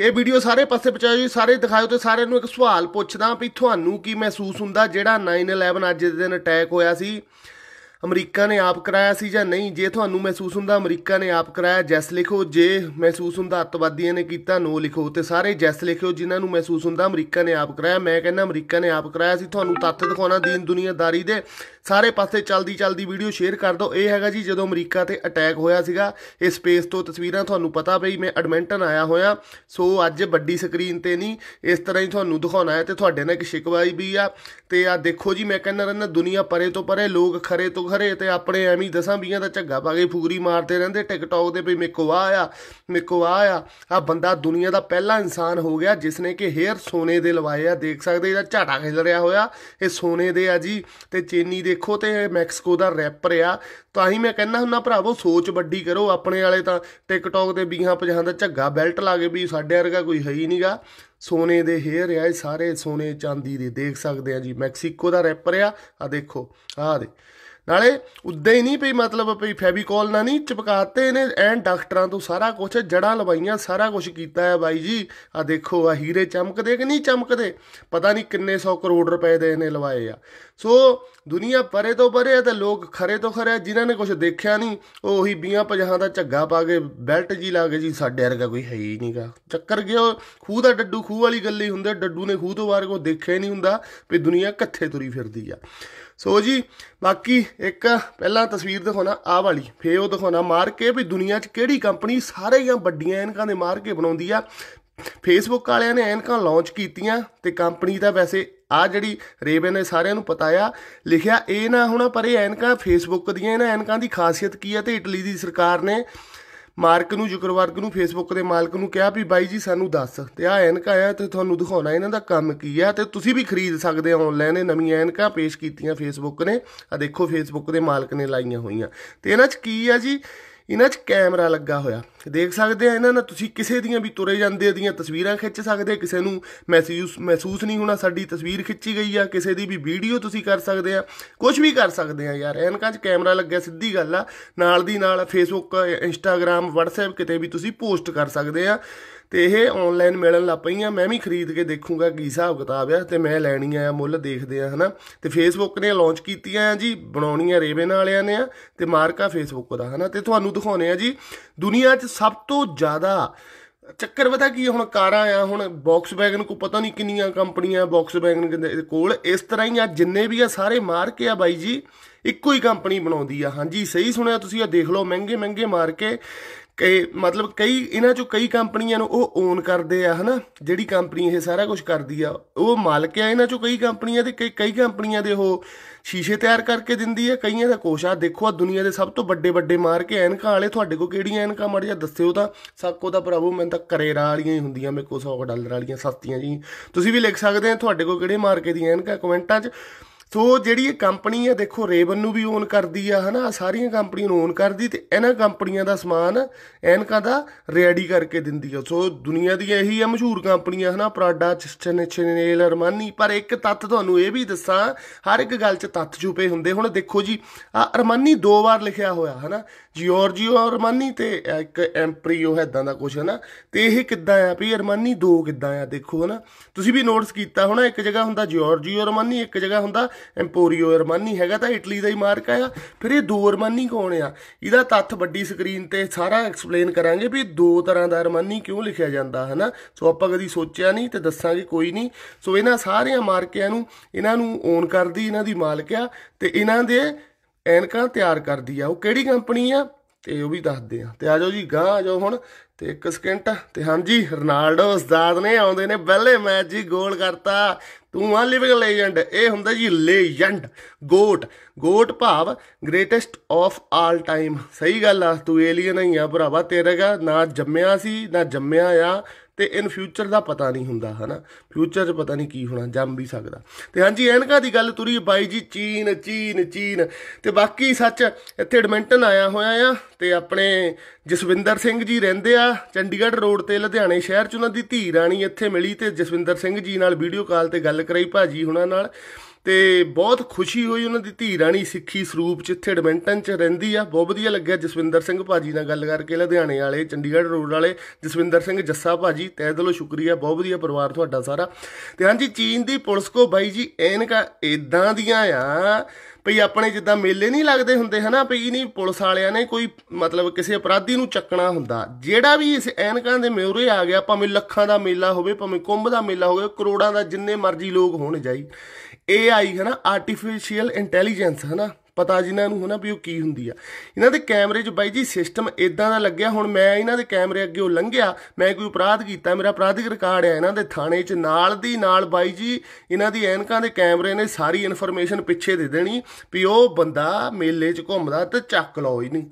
ਇਹ ਵੀਡੀਓ ਸਾਰੇ ਪਾਸੇ ਪਹੁੰਚਾਓ ਜੀ ਸਾਰੇ ਦਿਖਾਓ ਤੇ ਸਾਰਿਆਂ ਨੂੰ ਇੱਕ ਸਵਾਲ ਪੁੱਛਦਾ ਵੀ ਤੁਹਾਨੂੰ ਕੀ ਮਹਿਸੂਸ ਹੁੰਦਾ ਜਿਹੜਾ 911 ਅੱਜ ਦੇ ਦਿਨ ਅਟੈਕ ਹੋਇਆ ਸੀ ਅਮਰੀਕਾ ਨੇ ਆਪ ਕਰਾਇਆ ਸੀ ਜਾਂ ਨਹੀਂ ਜੇ ਤੁਹਾਨੂੰ ਮਹਿਸੂਸ ਹੁੰਦਾ ਅਮਰੀਕਾ ਨੇ ਆਪ ਕਰਾਇਆ ਜੈਸ ਲਿਖੋ ਜੇ ਮਹਿਸੂਸ ਹੁੰਦਾ ਅਤਵਾਦੀਆਂ ਨੇ ਕੀਤਾ ਨੋ ਲਿਖੋ ਤੇ ਸਾਰੇ ਜੈਸ ਲਿਖਿਓ ਜਿਨ੍ਹਾਂ ਨੂੰ ਮਹਿਸੂਸ ਹੁੰਦਾ ਅਮਰੀਕਾ ਨੇ ਆਪ ਕਰਾਇਆ ਮੈਂ ਕਹਿੰਦਾ ਅਮਰੀਕਾ ਨੇ ਆਪ ਕਰਾਇਆ ਸੀ ਤੁਹਾਨੂੰ ਤੱਥ ਦਿਖਾਉਣਾ ਦੀਨ ਦੁਨੀਆਦਾਰੀ ਦੇ ਸਾਰੇ ਪਾਸੇ ਚਲਦੀ ਚਲਦੀ ਵੀਡੀਓ ਸ਼ੇਅਰ ਕਰ ਦਿਓ ਇਹ ਹੈਗਾ ਜੀ ਜਦੋਂ ਅਮਰੀਕਾ ਤੇ ਅਟੈਕ ਹੋਇਆ ਸੀਗਾ ਇਹ ਸਪੇਸ ਤੋਂ ਤਸਵੀਰਾਂ ਤੁਹਾਨੂੰ ਪਤਾ ਪਈ ਮੈਂ ਐਡਮਿੰਟਨ ਆਇਆ ਹੋਇਆ ਸੋ ਅੱਜ ਵੱਡੀ ਸਕਰੀਨ ਤੇ ਨਹੀਂ ਇਸ ਤਰ੍ਹਾਂ ਹੀ ਤੁਹਾਨੂੰ ਦਿਖਾਉਣਾ ਹੈ ਤੇ ਤੁਹਾਡੇ ਨਾਲ ਇੱਕ ਸ਼ਿਕਵਾਈ ਵੀ ਆ ਤੇ ਆ ਦੇਖੋ ਜੀ ਮੈਂ ਕਹਿੰਦਾ ਰਹਿੰਦਾ ਦੁਨੀਆ ਪਰੇ ਤੋਂ ਪਰੇ ਲੋਕ ਖਰੇ ਤੋਂ ਖਰੇ ਤੇ ਆਪਣੇ ਐਵੇਂ ਦਸਾਂ ਬੀਆਂ ਦਾ ਝੱਗਾ ਪਾ ਕੇ ਫੂਰੀ ਮਾਰਦੇ ਰਹਿੰਦੇ ਟਿਕਟੌਕ ਦੇ ਵੀ ਮੇਕੋ ਆ ਆ ਮੇਕੋ ਆ ਆ ਆ ਬੰਦਾ ਦੁਨੀਆ ਦਾ ਪਹਿਲਾ ਇਨਸਾਨ ਹੋ ਗਿਆ ਜਿਸ ਨੇ ਕਿ ਹੇਅਰ ਸੋਨੇ ਦੇ ਲਵਾਏ ਆ ਦੇਖ ਸਕਦੇ ਇਹਦਾ ਝਾਟਾ ਖਿਲ ਰਿਹਾ ਹੋਇਆ ਇਹ ਸੋਨੇ ਦੇ ਆ ਜੀ ਤੇ ਚੀਨੀ ਦੇਖੋ ਤੇ ਮੈਕਸੀਕੋ ਦਾ ਰੈਪਰ ਆ ਤਾਂ ਹੀ ਮੈਂ ਕਹਿੰਦਾ ਹੁੰਦਾ ਭਰਾਵੋ ਸੋਚ ਵੱਡੀ ਕਰੋ ਆਪਣੇ ਵਾਲੇ ਤਾਂ ਟਿਕਟੌਕ ਦੇ ਬੀਹਾਂ ਪਜਾਂ ਦਾ ਝੱਗਾ ਬੈਲਟ ਲਾ ਕੇ ਵੀ ਸਾਡੇ ਵਰਗਾ ਕੋਈ ਹੈ ਹੀ ਨਹੀਂਗਾ ਸੋਨੇ ਦੇ ਹੇਅਰ ਆ ਇਹ ਸਾਰੇ ਸੋਨੇ ਚਾਂਦੀ ਦੇ ਦੇਖ ਸਕਦੇ ਆ ਜੀ ਮੈਕਸੀਕੋ ਦਾ ਰੈਪਰ ਆ ਆ ਦੇਖੋ ਆ ਦੇ ਨਾਲੇ ਉਦਾਂ ਹੀ ਨਹੀਂ ਪਈ ਮਤਲਬ ਪਈ ਫੈਵੀਕੋਲ ਨਾ ਨਹੀਂ ਚਿਪਕਾਤੇ ਨੇ ਐਂ ਡਾਕਟਰਾਂ ਤੋਂ ਸਾਰਾ ਕੁਝ ਜੜਾਂ ਲਵਾਈਆਂ ਸਾਰਾ ਕੁਝ ਕੀਤਾ ਹੈ ਬਾਈ ਜੀ ਆ ਦੇਖੋ ਆ ਹੀਰੇ ਚਮਕਦੇ ਕਿ ਨਹੀਂ ਚਮਕਦੇ ਪਤਾ ਨਹੀਂ ਕਿੰਨੇ 100 ਕਰੋੜ ਰੁਪਏ ਦੇ ਇਹਨੇ ਲਵਾਏ ਆ ਸੋ ਦੁਨੀਆ ਪਰੇ ਤੋਂ ਪਰੇ ਤੇ ਲੋਕ ਖਰੇ ਤੋਂ ਖਰੇ ਜਿਨ੍ਹਾਂ ਨੇ ਕੁਝ ਦੇਖਿਆ ਨਹੀਂ ਉਹ ਉਹੀ ਬੀਆਂ ਪਜਾਹਾਂ ਦਾ ਝੱਗਾ ਪਾ ਕੇ ਬੈਲਟ ਜੀ ਲਾ ਕੇ ਜੀ ਸਾਡੇ ਵਰਗਾ ਕੋਈ ਹੈ ਹੀ ਨਹੀਂਗਾ ਚੱਕਰ ਗਿਓ ਖੂਹ ਦਾ ਡੱਡੂ ਖੂਹ ਵਾਲੀ ਗੱਲ ਹੀ ਹੁੰਦੇ ਡੱਡੂ ਨੇ ਖੂਹ ਤੋਂ ਬਾਹਰ ਕੋ ਦੇਖਿਆ ਹੀ ਨਹੀਂ ਹੁੰਦਾ ਵੀ ਦੁਨੀਆ ਕਿੱਥੇ ਤੁਰੀ ਫਿਰਦੀ ਆ ਸੋ ਜੀ ਬਾਕੀ ਇੱਕ ਪਹਿਲਾਂ ਤਸਵੀਰ ਦਿਖਾਉਣਾ ਆ ਵਾਲੀ ਫੇ ਉਹ ਦਿਖਾਉਣਾ ਮਾਰ ਕੇ ਵੀ ਦੁਨੀਆ 'ਚ ਕਿਹੜੀ ਕੰਪਨੀ ਸਾਰੀਆਂ ਵੱਡੀਆਂ ਐਨਕਾਂ ਦੇ ਮਾਰ ਕੇ ਬਣਾਉਂਦੀ ਆ ਫੇਸਬੁੱਕ ਵਾਲਿਆਂ ਨੇ ਐਨਕਾਂ ਲਾਂਚ ਕੀਤੀਆਂ ਤੇ ਕੰਪਨੀ ਦਾ ਵੈਸੇ ਆ ਜਿਹੜੀ ਰੇਵਨ ਨੇ ਸਾਰਿਆਂ ਨੂੰ ਪਤਾਇਆ ਲਿਖਿਆ ਇਹ ਨਾ ਹੋਣਾ ਪਰ ਇਹ ਐਨਕਾਂ ਫੇਸਬੁੱਕ ਦੀਆਂ ਇਹਨਾਂ ਐਨਕਾਂ ਦੀ ਖਾਸੀਅਤ ਕੀ ਹੈ ਤੇ ਇਟਲੀ ਦੀ ਸਰਕਾਰ ਨੇ ਮਾਰਕ ਨੂੰ ਜ਼ੁਕਰਵਰਗ ਨੂੰ ਫੇਸਬੁੱਕ ਦੇ ਮਾਲਕ ਨੂੰ ਕਿਹਾ ਵੀ ਬਾਈ ਜੀ ਸਾਨੂੰ ਦੱਸ ਤੇ ਆ ਐਨਕ ਆ ਤੇ ਤੁਹਾਨੂੰ ਦਿਖਾਉਣਾ ਇਹਨਾਂ ਦਾ ਕੰਮ ਕੀ ਆ ਤੇ ਤੁਸੀਂ ਵੀ ਖਰੀਦ ਸਕਦੇ ਹੋ ਆਨਲਾਈਨ ਇਹ ਨਵੀਆਂ ਐਨਕਾਂ ਪੇਸ਼ ਕੀਤੀਆਂ ਫੇਸਬੁੱਕ ਨੇ ਆ ਦੇਖੋ ਫੇਸਬੁੱਕ ਦੇ ਮਾਲਕ ਨੇ ਲਾਈਆਂ ਹੋਈਆਂ ਤੇ ਇਹਨਾਂ 'ਚ ਕੀ ਆ ਜੀ ਇਹਨਾਂ 'ਚ ਕੈਮਰਾ ਲੱਗਾ ਹੋਇਆ ਦੇਖ ਸਕਦੇ ਆ ਇਹਨਾਂ ਨਾਲ ਤੁਸੀਂ ਕਿਸੇ ਦੀਆਂ ਵੀ ਤੁਰੇ ਜਾਂਦੇ ਦੀਆਂ ਤਸਵੀਰਾਂ ਖਿੱਚ ਸਕਦੇ ਕਿਸੇ ਨੂੰ ਮਹਿਸੂਸ ਮਹਿਸੂਸ ਨਹੀਂ ਹੋਣਾ ਸਾਡੀ ਤਸਵੀਰ ਖਿੱਚੀ ਗਈ ਆ ਕਿਸੇ ਦੀ ਵੀ ਵੀਡੀਓ ਤੁਸੀਂ ਕਰ ਸਕਦੇ ਆ ਕੁਝ ਵੀ ਕਰ ਸਕਦੇ ਆ ਯਾਰ ਇਹਨਾਂ 'ਚ ਕੈਮਰਾ ਲੱਗਿਆ ਸਿੱਧੀ ਗੱਲ ਆ ਨਾਲ ਦੀ ਨਾਲ ਫੇਸਬੁੱਕ ਇੰਸਟਾਗ੍ਰam ਵਟਸਐਪ ਕਿਤੇ ਵੀ ਤੁਸੀਂ ਪੋਸਟ ਕਰ ਸਕਦੇ ਆ ਤੇ ਇਹ ਆਨਲਾਈਨ ਮਿਲਣ ਲੱਗ ਪਈਆਂ ਮੈਂ ਵੀ ਖਰੀਦ ਕੇ ਦੇਖੂੰਗਾ ਕੀ ਹਿਸਾਬ ਕਿਤਾਬ ਆ ਤੇ ਮੈਂ ਲੈਣੀ ਆ ਮੁੱਲ ਦੇਖਦੇ ਆ ਹਨਾ ਤੇ ਫੇਸਬੁੱਕ ਨੇ ਲਾਂਚ ਕੀਤੀਆਂ ਆ ਜੀ ਬਣਾਉਣੀਆਂ ਰੇਵਨ ਵਾਲਿਆਂ ਨੇ ਆ ਤੇ ਮਾਰਕਾ ਫੇਸਬੁੱਕ ਦਾ ਹਨਾ ਤੇ ਤੁਹਾਨੂੰ ਦਿਖਾਉਣੇ ਆ ਜੀ ਦੁਨੀਆ 'ਚ ਸਭ ਤੋਂ ਜ਼ਿਆਦਾ ਚੱਕਰ ਪਤਾ ਕੀ ਹੁਣ ਕਾਰਾਂ ਆ ਹੁਣ ਬਾਕਸ ਵੈਗਨ ਕੋ ਪਤਾ ਨਹੀਂ ਕਿੰਨੀਆਂ ਕੰਪਨੀਆਂ ਬਾਕਸ ਵੈਗਨ ਕੋਲ ਇਸ ਤਰ੍ਹਾਂ ਹੀ ਆ ਜਿੰਨੇ ਵੀ ਆ ਸਾਰੇ ਮਾਰਕ ਆ ਬਾਈ ਜੀ ਇੱਕੋ ਹੀ ਕੰਪਨੀ ਬਣਾਉਂਦੀ ਆ ਹਾਂਜੀ ਸਹੀ ਸੁਣਿਆ ਤੁਸੀਂ ਆ ਦੇਖ ਲਓ ਮਹਿੰਗੇ ਮਹਿੰਗੇ ਮਾਰਕੇ ਕਿ ਮਤਲਬ ਕਈ ਇਹਨਾਂ ਚੋਂ ਕਈ ਕੰਪਨੀਆਂ ਨੂੰ ਉਹ ਓਨ ਕਰਦੇ ਆ ਹਨਾ ਜਿਹੜੀ ਕੰਪਨੀ ਇਹ ਸਾਰਾ ਕੁਝ ਕਰਦੀ ਆ ਉਹ ਮਾਲਕ ਆ ਇਹਨਾਂ ਚੋਂ ਕਈ ਕੰਪਨੀਆਂ ਦੇ ਕਈ ਕਈ ਕੰਪਨੀਆਂ ਦੇ ਉਹ ਸ਼ੀਸ਼ੇ ਤਿਆਰ ਕਰਕੇ ਦਿੰਦੀ ਆ ਕਈਆਂ ਦਾ ਕੋਸ਼ ਆ ਦੇਖੋ ਆ ਦੁਨੀਆ ਦੇ ਸਭ ਤੋਂ ਵੱਡੇ ਵੱਡੇ ਮਾਰ ਕੇ ਐਨਕਾਂ ਵਾਲੇ ਤੁਹਾਡੇ ਕੋ ਕਿਹੜੀਆਂ ਐਨਕਾਂ ਮੜ ਜਾ ਦੱਸਿਓ ਤਾਂ ਸਾਕੋ ਦਾ ਪ੍ਰਭੂ ਮੈਂ ਤਾਂ ਕਰੇਰਾ ਵਾਲੀਆਂ ਹੀ ਹੁੰਦੀਆਂ ਮੇਰੇ ਕੋ 100 ਡਾਲਰ ਵਾਲੀਆਂ ਸਸਤੀਆਂ ਜੀ ਤੁਸੀਂ ਵੀ ਲਿਖ ਸਕਦੇ ਆ ਤੁਹਾਡੇ ਕੋ ਕਿਹੜੇ ਮਾਰਕੇ ਦੀਆਂ ਐਨਕਾਂ ਕਮੈਂਟਾਂ 'ਚ ਸੋ ਜਿਹੜੀ ਇਹ ਕੰਪਨੀ ਆ ਦੇਖੋ ਰੇਵਨ ਨੂੰ ਵੀ ਓਨ ਕਰਦੀ ਆ ਹਨਾ ਸਾਰੀਆਂ ਕੰਪਨੀਆਂ ਨੂੰ ਓਨ ਕਰਦੀ ਤੇ ਇਹਨਾਂ ਕੰਪਨੀਆਂ ਦਾ ਸਮਾਨ ਐਨਕਾ ਦਾ ਰੈਡੀ ਕਰਕੇ ਦਿੰਦੀ ਆ ਸੋ ਦੁਨੀਆ ਦੀ ਇਹੀ ਆ ਮਸ਼ਹੂਰ ਕੰਪਨੀਆਂ ਹਨਾ ਪ੍ਰਾਡਾ ਚਨੇਲ ਅਰਮਾਨੀ ਪਰ ਇੱਕ ਤੱਤ ਤੁਹਾਨੂੰ ਇਹ ਵੀ ਦੱਸਾਂ ਹਰ ਇੱਕ ਗੱਲ 'ਚ ਤੱਤ ਛੁਪੇ ਹੁੰਦੇ ਹੁਣ ਦੇਖੋ ਜੀ ਆ ਅਰਮਾਨੀ ਦੋ ਵਾਰ ਲਿਖਿਆ ਹੋਇਆ ਹਨਾ ਜਿਓਰਜੀਓ ਅਰਮਾਨੀ ਤੇ ਇੱਕ ਐਮਪਰੀਓ ਹੈ ਇਦਾਂ ਦਾ ਕੁਝ ਹਨਾ ਤੇ ਇਹ ਕਿੱਦਾਂ ਆ ਵੀ ਅਰਮਾਨੀ ਦੋ ਕਿੱਦਾਂ ਆ ਦੇਖੋ ਹਨਾ ਤੁਸੀਂ ਵੀ ਨੋਟਿਸ ਕੀਤਾ ਹੋਣਾ ਇੱਕ ਜਗ੍ਹਾ ਹੁੰਦਾ ਜਿਓਰਜੀਓ ਅਰਮਾਨੀ ਇੱਕ ਜਗ੍ਹਾ ਹੁੰਦਾ ਐਮਪੋਰੀਓ ਅਰਮਾਨੀ ਹੈਗਾ ਤਾਂ ਇਟਲੀ ਦਾ ਹੀ ਮਾਰਕਾ ਆ ਫਿਰ ਇਹ ਦੋ ਅਰਮਾਨੀ ਕੌਣ ਆ ਇਹਦਾ ਤੱਥ ਵੱਡੀ ਸਕਰੀਨ ਤੇ ਸਾਰਾ ਐਕਸਪਲੇਨ ਕਰਾਂਗੇ ਵੀ ਦੋ ਤਰ੍ਹਾਂ ਦਾ ਅਰਮਾਨੀ ਕਿਉਂ ਲਿਖਿਆ ਜਾਂਦਾ ਹੈ ਨਾ ਸੋ ਆਪਾਂ ਕਦੀ ਸੋਚਿਆ ਨਹੀਂ ਤੇ ਦੱਸਾਂਗੇ ਕੋਈ ਨਹੀਂ ਸੋ ਇਹਨਾਂ ਸਾਰਿਆਂ ਮਾਰਕਿਆਂ ਨੂੰ ਇਹਨਾਂ ਨੂੰ ਓਨ ਕਰਦੀ ਇਹਨਾਂ ਦੀ ਮਾਲਕ ਆ ਤੇ ਇਹਨਾਂ ਦੇ ਐਨਕਾਂ ਤਿਆਰ ਕਰਦੀ ਆ ਉਹ ਕਿਹੜੀ ਕੰਪਨੀ ਆ ਤੇ ਉਹ ਵੀ ਦੱਸਦੇ ਆ ਤੇ ਆ ਜਾਓ ਜੀ ਗਾਂ ਜਾਓ ਹੁਣ ਤੇ ਇੱਕ ਸਕਿੰਟ ਤੇ ਹਾਂਜੀ ਰੋਨਾਲਡੋ ਉਸਤਾਦ ਨੇ ਆਉਂਦੇ ਨੇ ਪਹਿਲੇ ਮੈਚ ਜੀ ਗੋਲ ਕਰਤਾ ਤੂੰ ਆ ਲਿਵਿੰਗ ਲੈਜੈਂਡ ਇਹ ਹੁੰਦਾ ਜੀ ਲੈਜੈਂਡ ਗੋਟ ਗੋਟ ਭਾਵ ਗ੍ਰੇਟੈਸਟ ਆਫ ਆਲ ਟਾਈਮ ਸਹੀ ਗੱਲ ਆ ਤੂੰ ਏਲੀਅਨ ਹੀ ਆ ਭਰਾਵਾ ਤੇਰੇ ਦਾ ਨਾ ਜੰਮਿਆ ਸੀ ਨਾ ਜੰਮਿਆ ਆ ਤੇ ਇਨ ਫਿਊਚਰ ਦਾ ਪਤਾ ਨਹੀਂ ਹੁੰਦਾ ਹਨਾ ਫਿਊਚਰ 'ਚ ਪਤਾ ਨਹੀਂ ਕੀ ਹੋਣਾ ਜੰਮ ਵੀ ਸਕਦਾ ਤੇ ਹਾਂਜੀ ਐਨਕਾ ਦੀ ਗੱਲ ਤੁਰੀ ਬਾਈ ਜੀ ਚੀਨ ਚੀਨ ਚੀਨ ਤੇ ਬਾਕੀ ਸੱਚ ਇੱਥੇ ਐਡਮਿੰਟਨ ਆਇਆ ਹੋਇਆ ਆ ਤੇ ਆਪਣੇ ਜਸਵਿੰਦਰ ਸਿੰਘ ਜੀ ਰਹਿੰਦੇ ਆ ਚੰਡੀਗੜ੍ਹ ਰੋਡ ਤੇ ਲੁਧਿਆਣੇ ਸ਼ਹਿਰ 'ਚ ਉਹਨਾਂ ਦੀ ਧੀ ਰਾਣੀ ਇੱਥੇ ਮਿਲੀ ਤੇ ਜਸਵਿੰਦਰ ਸਿੰਘ ਜੀ ਨਾਲ ਵੀਡੀਓ ਕਾਲ ਤੇ ਗੱਲ ਕਰਾਈ ਭਾਜੀ ਹੁਣਾਂ ਨਾਲ ਤੇ ਬਹੁਤ ਖੁਸ਼ੀ ਹੋਈ ਉਹਨਾਂ ਦੀ ਧੀ ਰਾਣੀ ਸਿੱਖੀ ਸਰੂਪ ਚ ਇੱਥੇ ਐਡਮਿੰਟਨ 'ਚ ਰਹਿੰਦੀ ਆ ਬਹੁਤ ਵਧੀਆ ਲੱਗਿਆ ਜਸਵਿੰਦਰ ਸਿੰਘ ਭਾਜੀ ਨਾਲ ਗੱਲ ਕਰਕੇ ਲੁਧਿਆਣੇ ਵਾਲੇ ਚੰਡੀਗੜ੍ਹ ਰੋਡ ਵਾਲੇ ਜਸਵਿੰਦਰ ਸਿੰਘ ਜੱਸਾ ਭਾਜੀ ਤੈ ਦਿਲੋਂ ਸ਼ੁਕਰੀਆ ਬਹੁਤ ਵਧੀਆ ਪਰਿਵਾਰ ਤੁਹਾਡਾ ਸਾਰਾ ਤੇ ਹਾਂਜੀ ਚੀਨ ਦੀ ਪੁਲਿਸ ਕੋ ਬਾਈ ਜੀ ਐਨਕਾ ਇਦਾਂ ਦੀਆਂ ਆ ਭਈ ਆਪਣੇ ਜਿੱਦਾਂ ਮੇਲੇ ਨਹੀਂ ਲੱਗਦੇ ਹੁੰਦੇ ਹਨਾ ਭਈ ਨਹੀਂ ਪੁਲਿਸ ਵਾਲਿਆਂ ਨੇ ਕੋਈ ਮਤਲਬ ਕਿਸੇ ਅਪਰਾਧੀ ਨੂੰ ਚੱਕਣਾ ਹੁੰਦਾ ਜਿਹੜਾ ਵੀ ਇਸ ਐਨਕਾਂ ਦੇ ਮੇਰੇ ਆ ਗਿਆ ਭਾਵੇਂ ਲੱਖਾਂ ਦਾ ਮੇਲਾ ਹੋਵੇ ਭਾਵੇਂ ਕੁੰਭ ਦਾ ਮੇਲਾ ਹੋਵੇ ਕਰੋੜਾਂ ਦਾ ਜਿੰਨੇ ਮਰਜ਼ੀ ਲੋਕ ਹੋਣ ਜਾਈ ਏਆਈ ਹੈ ਨਾ ਆਰਟੀਫੀਸ਼ੀਅਲ ਇੰਟੈਲੀਜੈਂਸ ਹੈ ਨਾ ਪਤਾ ਜਿਨ੍ਹਾਂ ਨੂੰ ਹਨਾ ਵੀ ਉਹ ਕੀ ਹੁੰਦੀ ਆ ਇਹਨਾਂ ਦੇ ਕੈਮਰੇ 'ਚ ਬਾਈ ਜੀ ਸਿਸਟਮ ਇਦਾਂ ਦਾ ਲੱਗਿਆ ਹੁਣ ਮੈਂ ਇਹਨਾਂ ਦੇ ਕੈਮਰੇ ਅੱਗੇ ਉਹ ਲੰਘਿਆ ਮੈਂ ਕੋਈ ਅਪਰਾਧ ਕੀਤਾ ਮੇਰਾ ਅਪਰਾਧਿਕ ਰਿਕਾਰਡ ਆ ਇਹਨਾਂ ਦੇ ਥਾਣੇ 'ਚ ਨਾਲ ਦੀ ਨਾਲ ਬਾਈ ਜੀ ਇਹਨਾਂ ਦੀ ਐਨਕਾਂ ਦੇ ਕੈਮਰੇ ਨੇ ਸਾਰੀ ਇਨਫੋਰਮੇਸ਼ਨ ਪਿੱਛੇ ਦੇ ਦੇਣੀ ਵੀ ਉਹ ਬੰਦਾ ਮੇਲੇ 'ਚ ਘੁੰਮਦਾ ਤੇ ਚੱਕ ਲਓ ਇਹਨੂੰ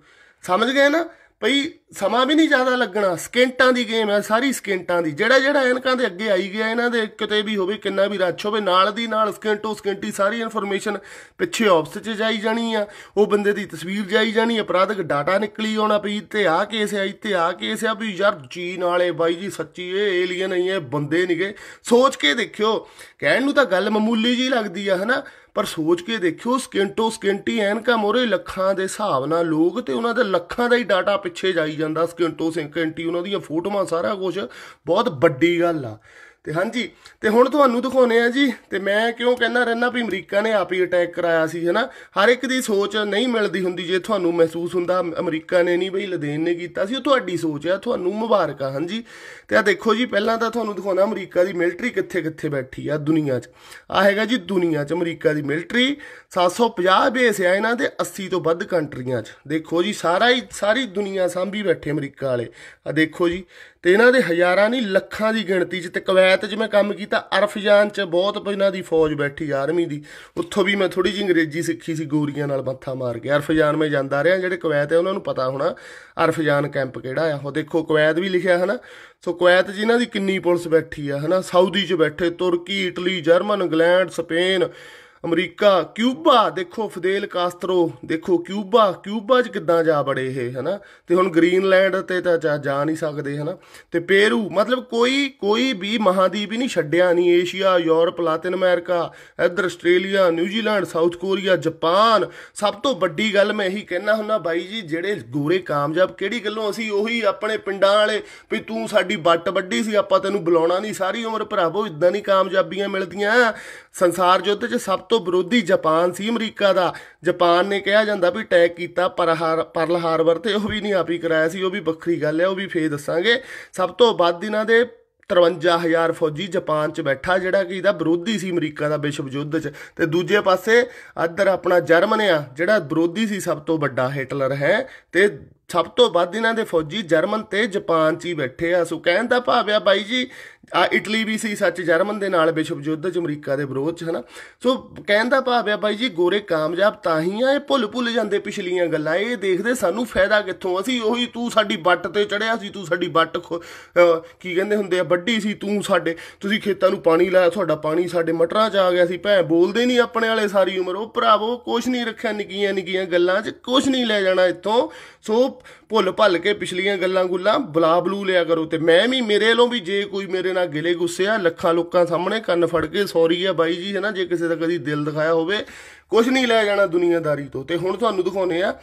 ਸਮਝ ਗਏ ਨਾ ਭਈ ਸਮਾਂ ਵੀ ਨਹੀਂ ਜ਼ਿਆਦਾ ਲੱਗਣਾ ਸਕਿੰਟਾਂ ਦੀ ਗੇਮ ਹੈ ਸਾਰੀ ਸਕਿੰਟਾਂ ਦੀ ਜਿਹੜਾ ਜਿਹੜਾ ਐਨਕਾਂ ਦੇ ਅੱਗੇ ਆਈ ਗਿਆ ਇਹਨਾਂ ਦੇ ਕਿਤੇ ਵੀ ਹੋਵੇ ਕਿੰਨਾ ਵੀ ਰੱਛ ਹੋਵੇ ਨਾਲ ਦੀ ਨਾਲ ਸਕਿੰਟੋ ਸਕਿੰਟੀ ਸਾਰੀ ਇਨਫੋਰਮੇਸ਼ਨ ਪਿੱਛੇ ਆਫਸ 'ਚ ਜਾਈ ਜਾਣੀ ਆ ਉਹ ਬੰਦੇ ਦੀ ਤਸਵੀਰ ਜਾਈ ਜਾਣੀ ਅਪਰਾਧਿਕ ਡਾਟਾ ਨਿਕਲੀ ਆਉਣਾ ਪਈ ਤੇ ਆ ਕੇਸ ਆਈ ਤੇ ਆ ਕੇਸ ਆ ਵੀ ਯਾਰ ਚੀਨ ਵਾਲੇ ਬਾਈ ਜੀ ਸੱਚੀ ਇਹ ਏਲੀਅਨ ਨਹੀਂ ਐ ਬੰਦੇ ਨਹੀਂਗੇ ਸੋਚ ਕੇ ਦੇਖਿਓ ਕਹਿਣ ਨੂੰ ਤਾਂ ਗੱਲ ਮਾਮੂਲੀ ਜੀ ਲੱਗਦੀ ਆ ਹਨਾ ਪਰ ਸੋਚ ਕੇ ਦੇਖਿਓ ਸਕਿੰਟੋ ਸਕਿੰਟੀ ਐਨਕਾ ਮੋਰੇ ਲੱਖਾਂ ਦੇ ਹਿਸਾਬ ਨਾਲ ਲੋਕ ਤੇ ਉਹਨਾਂ ਦੇ ਲੱਖਾਂ ਦਾ ਹੀ ਡਾਟਾ ਪਿੱਛੇ ਜਾਈ ਜਾਂਦਾ ਸਕਿੰਟੋ ਸਕਿੰਟੀ ਉਹਨਾਂ ਦੀਆਂ ਫੋਟੋਆਂ ਸਾਰਾ ਕੁਝ ਬਹੁਤ ਵੱਡੀ ਗੱਲ ਆ ਤੇ ਹਾਂਜੀ ਤੇ ਹੁਣ ਤੁਹਾਨੂੰ ਦਿਖਾਉਨੇ ਆ ਜੀ ਤੇ ਮੈਂ ਕਿਉਂ ਕਹਿੰਦਾ ਰਹਿਣਾ ਵੀ ਅਮਰੀਕਾ ਨੇ ਆਪ ਹੀ ਅਟੈਕ ਕਰਾਇਆ ਸੀ ਹੈਨਾ ਹਰ ਇੱਕ ਦੀ ਸੋਚ ਨਹੀਂ ਮਿਲਦੀ ਹੁੰਦੀ ਜੇ ਤੁਹਾਨੂੰ ਮਹਿਸੂਸ ਹੁੰਦਾ ਅਮਰੀਕਾ ਨੇ ਨਹੀਂ ਬਈ ਲਦੇਨ ਨੇ ਕੀਤਾ ਸੀ ਉਹ ਤੁਹਾਡੀ ਸੋਚ ਆ ਤੁਹਾਨੂੰ ਮੁਬਾਰਕਾ ਹਾਂਜੀ ਤੇ ਆ ਦੇਖੋ ਜੀ ਪਹਿਲਾਂ ਤਾਂ ਤੁਹਾਨੂੰ ਦਿਖਾਉਣਾ ਅਮਰੀਕਾ ਦੀ ਮਿਲਟਰੀ ਕਿੱਥੇ ਕਿੱਥੇ ਬੈਠੀ ਆ ਦੁਨੀਆ 'ਚ ਆ ਹੈਗਾ ਜੀ ਦੁਨੀਆ 'ਚ ਅਮਰੀਕਾ ਦੀ ਮਿਲਟਰੀ 750 ਬੇਸ ਆ ਇਹਨਾਂ ਦੇ 80 ਤੋਂ ਵੱਧ ਕੰਟਰੀਆਂ 'ਚ ਦੇਖੋ ਜੀ ਸਾਰਾ ਹੀ ਸਾਰੀ ਦੁਨੀਆ ਸਾਂਭੀ ਬੈਠੇ ਅਮਰੀਕਾ ਵਾਲੇ ਆ ਦੇਖੋ ਜੀ ਤੇ ਇਹਨਾਂ ਦੇ ਹਜ਼ਾਰਾਂ ਨਹੀਂ ਲੱਖਾਂ ਦੀ ਗਿਣਤੀ 'ਚ ਤੇ ਕਵੈ ਮੈਂ ਜਿਵੇਂ ਕੰਮ ਕੀਤਾ ਅਰਫਜਾਨ 'ਚ ਬਹੁਤ ਪਹਿਨਾਂ ਦੀ ਫੌਜ ਬੈਠੀ ਆਰਮੀ ਦੀ ਉੱਥੋਂ ਵੀ ਮੈਂ ਥੋੜੀ ਜਿਹੀ ਅੰਗਰੇਜ਼ੀ ਸਿੱਖੀ ਸੀ ਗੋਰੀਆਂ ਨਾਲ ਮੱਥਾ ਮਾਰ ਕੇ ਅਰਫਜਾਨ ਮੈਂ ਜਾਂਦਾ ਰਿਹਾ ਜਿਹੜੇ ਕੁਵੈਤ ਹੈ ਉਹਨਾਂ ਨੂੰ ਪਤਾ ਹੋਣਾ ਅਰਫਜਾਨ ਕੈਂਪ ਕਿਹੜਾ ਆ ਉਹ ਦੇਖੋ ਕੁਵੈਤ ਵੀ ਲਿਖਿਆ ਹੈ ਨਾ ਸੋ ਕੁਵੈਤ ਜਿਨ੍ਹਾਂ ਦੀ ਕਿੰਨੀ ਪੁਲਿਸ ਬੈਠੀ ਆ ਹਨਾ ਸਾਊਦੀ 'ਚ ਬੈਠੇ ਤੁਰਕੀ Italy German England Spain America Cuba ਦੇਖੋ ਫਦੇਲ ਕਾਸਟਰੋ ਦੇਖੋ ਕਿਊਬਾ ਕਿਊਬਾ 'ਚ ਕਿੱਦਾਂ ਜਾ ਬੜੇ ਇਹ ਹਨਾ ਤੇ ਹੁਣ ਗ੍ਰੀਨਲੈਂਡ ਤੇ ਤਾਂ ਜਾ ਨਹੀਂ ਸਕਦੇ ਹਨਾ ਤੇ ਪੇਰੂ ਮਤਲਬ ਕੋਈ ਕੋਈ ਵੀ ਮਹਾਦੀਪ ਹੀ ਨਹੀਂ ਛੱਡਿਆ ਨਹੀਂ ਏਸ਼ੀਆ ਯੂਰਪ ਲਾਤਿਨ ਅਮਰੀਕਾ ਇਧਰ Australia New Zealand South Korea Japan ਸਭ ਤੋਂ ਵੱਡੀ ਗੱਲ ਮੈਂ ਇਹੀ ਕਹਿਣਾ ਹੁੰਦਾ ਬਾਈ ਜੀ ਜਿਹੜੇ ਗੋਰੇ ਕਾਮਯਾਬ ਕਿਹੜੀ ਗੱਲੋਂ ਅਸੀਂ ਉਹੀ ਆਪਣੇ ਪਿੰਡਾਂ ਵਾਲੇ ਵੀ ਤੂੰ ਸਾਡੀ ਵੱਟ ਵੱਡੀ ਸੀ ਆਪਾਂ ਤੈਨੂੰ ਬੁਲਾਉਣਾ ਨਹੀਂ ਸਾਰੀ ਉਮਰ ਭਰਾਵੋ ਇਦਾਂ ਨਹੀਂ ਕਾਮਯਾਬੀਆਂ ਮਿਲਦੀਆਂ ਸੰਸਾਰ ਯੁੱਧ 'ਚ ਸਭ ਤੋਂ ਵਿਰੋਧੀ ਜਾਪਾਨ ਸੀ ਅਮਰੀਕਾ ਦਾ ਜਾਪਾਨ ਨੇ ਕਿਹਾ ਜਾਂਦਾ ਵੀ ਅਟੈਕ ਕੀਤਾ ਪਰ ਪਰਲ ਹਾਰਬਰ ਤੇ ਉਹ ਵੀ ਨਹੀਂ ਆਪੀ ਕਰਾਇਆ ਸੀ ਉਹ ਵੀ ਵੱਖਰੀ ਗੱਲ ਹੈ ਉਹ ਵੀ ਫੇਰ ਦੱਸਾਂਗੇ ਸਭ ਤੋਂ ਵੱਧ ਇਹਨਾਂ ਦੇ 53000 ਫੌਜੀ ਜਾਪਾਨ 'ਚ ਬੈਠਾ ਜਿਹੜਾ ਕਿ ਇਹਦਾ ਵਿਰੋਧੀ ਸੀ ਅਮਰੀਕਾ ਦਾ ਵਿਸ਼ਵ ਯੁੱਧ 'ਚ ਤੇ ਦੂਜੇ ਪਾਸੇ ਅਦਰ ਆਪਣਾ ਜਰਮਨ ਆ ਜਿਹੜਾ ਵਿਰੋਧੀ ਸੀ ਸਭ ਤੋਂ ਵੱਡਾ ਹਿਟਲਰ ਹੈ ਤੇ ਸਭ ਤੋਂ ਵੱਧ ਇਹਨਾਂ ਦੇ ਫੌਜੀ ਜਰਮਨ ਤੇ ਜਾਪਾਨ 'ਚ ਹੀ ਬੈਠੇ ਆ ਸੋ ਕਹਿਣ ਦਾ ਭਾਵ ਆ ਬਾਈ ਜੀ ਆ ਇਟਲੀ ਵੀ ਸੀ ਸੱਚ ਜਰਮਨ ਦੇ ਨਾਲ ਵਿਸ਼ਵ ਯੁੱਧ 'ਚ ਅਮਰੀਕਾ ਦੇ ਵਿਰੋਧ 'ਚ ਹਨਾ ਸੋ ਕਹਿਣ ਦਾ ਭਾਵ ਆ ਬਾਈ ਜੀ ਗੋਰੇ ਕਾਮਯਾਬ ਤਾਂ ਹੀ ਆ ਇਹ ਭੁੱਲ ਭੁੱਲ ਜਾਂਦੇ ਪਿਛਲੀਆਂ ਗੱਲਾਂ ਇਹ ਦੇਖਦੇ ਸਾਨੂੰ ਫਾਇਦਾ ਕਿੱਥੋਂ ਅਸੀਂ ਉਹੀ ਤੂੰ ਸਾਡੀ ਬੱਟ ਤੇ ਚੜਿਆ ਸੀ ਤੂੰ ਸਾਡੀ ਬੱਟ ਕੀ ਕਹਿੰਦੇ ਹੁੰਦੇ ਆ ਵੱਡੀ ਸੀ ਤੂੰ ਸਾਡੇ ਤੁਸੀਂ ਖੇਤਾਂ ਨੂੰ ਪਾਣੀ ਲਾਇਆ ਤੁਹਾਡਾ ਪਾਣੀ ਸਾਡੇ ਮਟਰਾਂ 'ਚ ਆ ਗਿਆ ਸੀ ਭੈ ਬੋਲਦੇ ਨਹੀਂ ਆਪਣੇ ਵਾਲੇ ਸਾਰੀ ਉਮਰ ਉਹ ਭਰਾਵੋ ਕੁਛ ਨਹੀਂ ਰੱਖਿਆ ਨਿੱਕੀਆਂ ਨਿੱਕੀਆਂ ਗੱਲਾਂ 'ਚ ਕੁਛ ਨਹੀਂ ਲੈ ਜਾਣਾ ਇੱਥੋਂ ਸੋ ਭੁੱਲ ਭੱਲ ਕੇ ਪਿਛਲੀਆਂ ਗੱਲਾਂ ਗੁੱਲਾਂ ਬਲਾ ਬਲੂ ਲਿਆ ਕਰੋ ਤੇ ਮੈਂ ਵੀ ਮੇਰੇ ਵੱਲੋਂ ਵੀ ਜੇ ਕੋਈ ਮੇਰੇ ਨਾਲ ਗਿਲੇ ਗੁੱਸੇ ਆ ਲੱਖਾਂ ਲੋਕਾਂ ਸਾਹਮਣੇ ਕੰਨ ਫੜ ਕੇ ਸੌਰੀ ਆ ਬਾਈ ਜੀ ਹੈ ਨਾ ਜੇ ਕਿਸੇ ਦਾ ਕਦੀ ਦਿਲ ਦਿਖਾਇਆ ਹੋਵੇ ਕੁਝ ਨਹੀਂ ਲੈ ਜਾਣਾ ਦੁਨੀਆਦਾਰੀ ਤੋਂ ਤੇ ਹੁਣ ਤੁਹਾਨੂੰ ਦਿਖਾਉਨੇ ਆ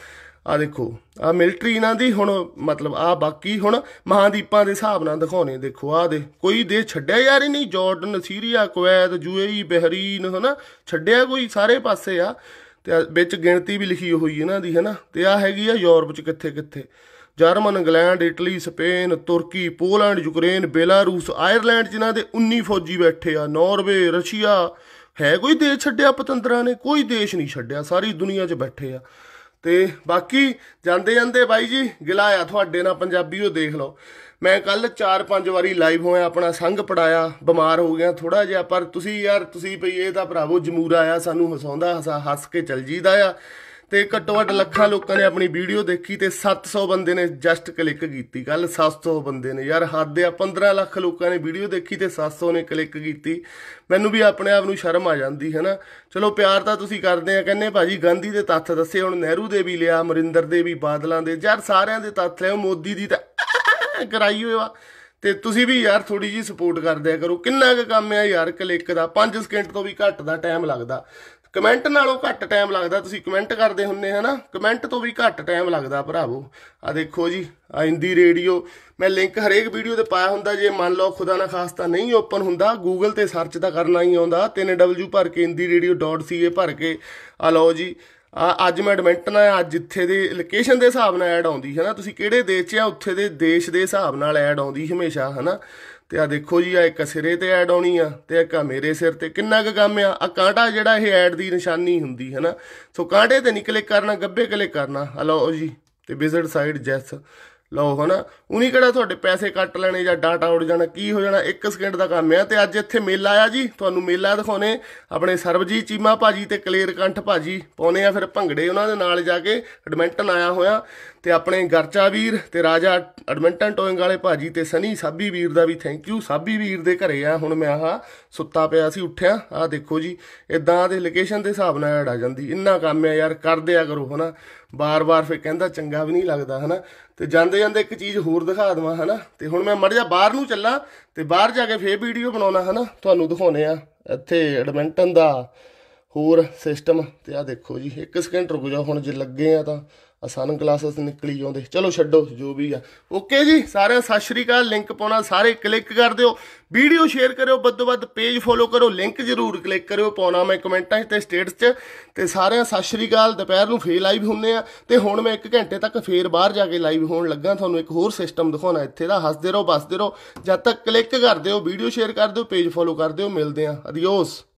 ਆ ਦੇਖੋ ਆ ਮਿਲਟਰੀ ਇਹਨਾਂ ਦੀ ਹੁਣ ਮਤਲਬ ਆ ਬਾਕੀ ਹੁਣ ਮਹਾਦੀਪਾਂ ਦੇ ਹਿਸਾਬ ਨਾਲ ਦਿਖਾਉਣੇ ਦੇਖੋ ਆ ਦੇ ਕੋਈ ਦੇ ਛੱਡਿਆ ਯਾਰ ਹੀ ਨਹੀਂ Jordan Syria Kuwait UAE Bahrain ਹਨਾ ਛੱਡਿਆ ਕੋਈ ਸਾਰੇ ਪਾਸੇ ਆ ਤੇ ਵਿੱਚ ਗਿਣਤੀ ਵੀ ਲਿਖੀ ਹੋਈ ਇਹਨਾਂ ਦੀ ਹੈਨਾ ਤੇ ਆ ਹੈਗੀ ਆ ਯੂਰਪ ਚ ਕਿੱਥੇ ਕਿੱਥੇ ਜਰਮਨ ਇੰਗਲੈਂਡ ਇਟਲੀ ਸਪੇਨ ਤੁਰਕੀ ਪੋਲੈਂਡ ਯੂਕਰੇਨ ਬੇਲਾਰੂਸ ਆਇਰਲੈਂਡ ਜਿਨ੍ਹਾਂ ਦੇ 19 ਫੌਜੀ ਬੈਠੇ ਆ ਨਾਰਵੇ ਰਸ਼ੀਆ ਹੈ ਕੋਈ ਦੇਸ਼ ਛੱਡਿਆ ਪਤੰਦਰਾਂ ਨੇ ਕੋਈ ਦੇਸ਼ ਨਹੀਂ ਛੱਡਿਆ ਸਾਰੀ ਦੁਨੀਆ 'ਚ ਬੈਠੇ ਆ ਤੇ ਬਾਕੀ ਜਾਂਦੇ ਜਾਂਦੇ ਬਾਈ ਜੀ ਗਿਲਾ ਆ ਤੁਹਾਡੇ ਨਾਲ ਪੰਜਾਬੀ ਉਹ ਦੇਖ ਲਓ ਮੈਂ ਕੱਲ 4-5 ਵਾਰੀ ਲਾਈਵ ਹੋਇਆ ਆਪਣਾ ਸੰਗ ਪੜਾਇਆ ਬਿਮਾਰ ਹੋ ਗਿਆ ਥੋੜਾ ਜਿਹਾ ਪਰ ਤੁਸੀਂ ਯਾਰ ਤੁਸੀਂ ਭਈ ਇਹ ਤਾਂ ਭਰਾਵੋ ਜਮੂਰ ਆਇਆ ਸਾਨੂੰ ਹਸਾਉਂਦਾ ਹਸਾ ਹੱਸ ਕੇ ਚਲ ਜੀਦਾ ਆ ਤੇ ਘੱਟੋ ਘੱਟ ਲੱਖਾਂ ਲੋਕਾਂ ਨੇ ਆਪਣੀ ਵੀਡੀਓ ਦੇਖੀ ਤੇ 700 ਬੰਦੇ ਨੇ ਜਸਟ ਕਲਿੱਕ ਕੀਤੀ ਕੱਲ 700 ਬੰਦੇ ਨੇ ਯਾਰ ਹੱਦ ਆ 15 ਲੱਖ ਲੋਕਾਂ ਨੇ ਵੀਡੀਓ ਦੇਖੀ ਤੇ 700 ਨੇ ਕਲਿੱਕ ਕੀਤੀ ਮੈਨੂੰ ਵੀ ਆਪਣੇ ਆਪ ਨੂੰ ਸ਼ਰਮ ਆ ਜਾਂਦੀ ਹੈ ਨਾ ਚਲੋ ਪਿਆਰ ਤਾਂ ਤੁਸੀਂ ਕਰਦੇ ਆ ਕਹਿੰਨੇ ਭਾਜੀ ਗਾਂਧੀ ਦੇ ਤੱਥ ਦੱਸੇ ਹੁਣ ਨਹਿਰੂ ਦੇ ਵੀ ਲਿਆ ਮਰਿੰਦਰ ਦੇ ਵੀ ਬਾਦਲਾਂ ਦੇ ਯਾਰ ਸਾਰਿਆਂ ਦੇ ਤੱਥ ਲਿਆ ਮੋਦੀ ਦੀ ਤਾਂ ਕਰਾਈ ਹੋਇਆ ਤੇ ਤੁਸੀਂ ਵੀ ਯਾਰ ਥੋੜੀ ਜੀ ਸਪੋਰਟ ਕਰਦੇ ਕਰੋ ਕਿੰਨਾ ਕੁ ਕੰਮ ਆ ਯਾਰ ਕਲਿੱਕ ਦਾ 5 ਸਕਿੰਟ ਤੋਂ ਵੀ ਘੱਟ ਦਾ ਟਾਈਮ ਲੱਗਦਾ ਕਮੈਂਟ ਨਾਲੋਂ ਘੱਟ ਟਾਈਮ ਲੱਗਦਾ ਤੁਸੀਂ ਕਮੈਂਟ ਕਰਦੇ ਹੁੰਨੇ ਹਨਾ ਕਮੈਂਟ ਤੋਂ ਵੀ ਘੱਟ ਟਾਈਮ ਲੱਗਦਾ ਭਰਾਵੋ ਆ ਦੇਖੋ ਜੀ ਆ ਹਿੰਦੀ ਰੇਡੀਓ ਮੈਂ ਲਿੰਕ ਹਰੇਕ ਵੀਡੀਓ ਤੇ ਪਾਇਆ ਹੁੰਦਾ ਜੇ ਮੰਨ ਲਓ ਖੁਦਾ ਨਾ ਖਾਸ ਤਾਂ ਨਹੀਂ ਓਪਨ ਹੁੰਦਾ Google ਤੇ ਸਰਚ ਤਾਂ ਕਰਨਾ ਹੀ ਆਉਂਦਾ 3w ਭਰ ਕੇ hindiradiocA ਭਰ ਕੇ ਆ ਲਓ ਜੀ ਅੱਜ ਮੈਂ ਐਡਮੈਂਟਨ ਆ ਅੱਜ ਜਿੱਥੇ ਦੇ ਲੋਕੇਸ਼ਨ ਦੇ ਹਿਸਾਬ ਨਾਲ ਐਡ ਆਉਂਦੀ ਹੈ ਨਾ ਤੁਸੀਂ ਕਿਹੜੇ ਦੇਸ਼ 'ਚ ਆ ਉੱਥੇ ਦੇ ਦੇਸ਼ ਦੇ ਹਿਸਾਬ ਨਾਲ ਐਡ ਆਉਂਦੀ ਹਮੇਸ਼ਾ ਹੈ ਨਾ ਤੇ ਆ ਦੇਖੋ ਜੀ ਆ ਇੱਕ ਸਿਰੇ ਤੇ ਐਡ ਆਉਣੀ ਆ ਤੇ ਇੱਕ ਆ ਮੇਰੇ ਸਿਰ ਤੇ ਕਿੰਨਾ ਕੁ ਕੰਮ ਆ ਆ ਕਾਂਟਾ ਜਿਹੜਾ ਇਹ ਐਡ ਦੀ ਨਿਸ਼ਾਨੀ ਹੁੰਦੀ ਹੈ ਨਾ ਸੋ ਕਾਂਟੇ ਤੇ ਨਹੀਂ ਕਲਿੱਕ ਕਰਨਾ ਗੱਬੇ ਕਲਿੱਕ ਕਰਨਾ ਹਲੋ ਜੀ ਤੇ ਵਿਜ਼ਿਟ ਸਾਈਡ ਜੈਸ ਲਓ ਹਨਾ ਉਨੀ ਕਿਹੜਾ ਤੁਹਾਡੇ ਪੈਸੇ ਕੱਟ ਲੈਣੇ ਜਾਂ ਡਾਟਾ ਉੱਡ ਜਾਣਾ ਕੀ ਹੋ ਜਾਣਾ 1 ਸਕਿੰਟ ਦਾ ਕੰਮ ਹੈ ਤੇ ਅੱਜ ਇੱਥੇ ਮੇਲਾ ਆ ਜੀ ਤੁਹਾਨੂੰ ਮੇਲਾ ਦਿਖਾਉਣੇ ਆਪਣੇ ਸਰਬਜੀਤ ਚੀਮਾ ਭਾਜੀ ਤੇ ਕਲੇਰ ਕੰਠ ਭਾਜੀ ਪਾਉਨੇ ਆ ਫਿਰ ਭੰਗੜੇ ਉਹਨਾਂ ਦੇ ਨਾਲ ਜਾ ਕੇ ਐਡਮਿੰਟਨ ਆਇਆ ਹੋਇਆ ਤੇ ਆਪਣੇ ਗਰਚਾ ਵੀਰ ਤੇ ਰਾਜਾ ਐਡਮਿੰਟਨ ਟੋਇੰਗ ਵਾਲੇ ਭਾਜੀ ਤੇ ਸਨੀ ਸਾਬੀ ਵੀਰ ਦਾ ਵੀ ਥੈਂਕ ਯੂ ਸਾਬੀ ਵੀਰ ਦੇ ਘਰੇ ਆ ਹੁਣ ਮੈਂ ਆਹ ਸੁੱਤਾ ਪਿਆ ਸੀ ਉੱਠਿਆ ਆ ਦੇਖੋ ਜੀ ਇਦਾਂ ਦੇ ਲੋਕੇਸ਼ਨ ਦੇ ਹਿਸਾਬ ਨਾਲ ਆੜਾ ਜਾਂਦੀ ਇੰਨਾ ਕੰਮ ਹੈ ਯਾਰ ਕਰਦੇ ਆ ਕਰੋ ਹਨਾ ਬਾਰ-ਬਾਰ ਫੇ ਕਹਿੰਦਾ ਚੰਗਾ ਵੀ ਨਹੀਂ ਲੱਗਦਾ ਹਨਾ ਤੇ ਜਾਂਦੇ ਜਾਂਦੇ ਇੱਕ ਚੀਜ਼ ਹੋਰ ਦਿਖਾ ਦਵਾਂ ਹਨਾ ਤੇ ਹੁਣ ਮੈਂ ਮੜ ਜਾ ਬਾਹਰ ਨੂੰ ਚੱਲਾਂ ਤੇ ਬਾਹਰ ਜਾ ਕੇ ਫੇਰ ਵੀਡੀਓ ਬਣਾਉਣਾ ਹਨਾ ਤੁਹਾਨੂੰ ਦਿਖਾਉਨੇ ਆ ਇੱਥੇ ਐਡਮਿੰਟਨ ਦਾ ਹੋਰ ਸਿਸਟਮ ਤੇ ਆ ਦੇਖੋ ਜੀ 1 ਸਕਿੰਟ ਰੁਕ ਜਾ ਹੁਣ ਜੇ ਲੱਗੇ ਆ ਤਾਂ ਆ ਸਨ ਗਲਾਸਸ ਨਿਕਲੀ ਜਾਂਦੇ ਚਲੋ ਛੱਡੋ ਜੋ ਵੀ ਆ ਓਕੇ ਜੀ ਸਾਰਿਆਂ ਸਤਿ ਸ਼੍ਰੀ ਅਕਾਲ ਲਿੰਕ ਪਾਉਣਾ ਸਾਰੇ ਕਲਿੱਕ ਕਰ ਦਿਓ ਵੀਡੀਓ ਸ਼ੇਅਰ ਕਰਿਓ ਬੱਦੋ-ਬੱਦ ਪੇਜ ਫੋਲੋ ਕਰੋ ਲਿੰਕ ਜ਼ਰੂਰ ਕਲਿੱਕ ਕਰਿਓ ਪਾਉਣਾ ਮੈਂ ਕਮੈਂਟਾਂ 'ਚ ਤੇ ਸਟੇਟਸ 'ਚ ਤੇ ਸਾਰਿਆਂ ਸਤਿ ਸ਼੍ਰੀ ਅਕਾਲ ਦੁਪਹਿਰ ਨੂੰ ਫੇਰ ਲਾਈਵ ਹੁੰਨੇ ਆ ਤੇ ਹੁਣ ਮੈਂ 1 ਘੰਟੇ ਤੱਕ ਫੇਰ ਬਾਹਰ ਜਾ ਕੇ ਲਾਈਵ ਹੋਣ ਲੱਗਾ ਤੁਹਾਨੂੰ ਇੱਕ ਹੋਰ ਸਿਸਟਮ ਦਿਖਾਉਣਾ ਇੱਥੇ ਦਾ ਹੱਸਦੇ ਰਹੋ ਬਸਦੇ ਰਹੋ ਜਦ ਤੱਕ ਕਲਿੱਕ ਕਰ ਦਿਓ ਵੀਡੀਓ ਸ਼ੇਅਰ ਕਰ ਦਿਓ ਪੇਜ ਫੋਲੋ ਕਰ ਦਿਓ ਮਿਲਦੇ ਆ ਅਡੀਓਸ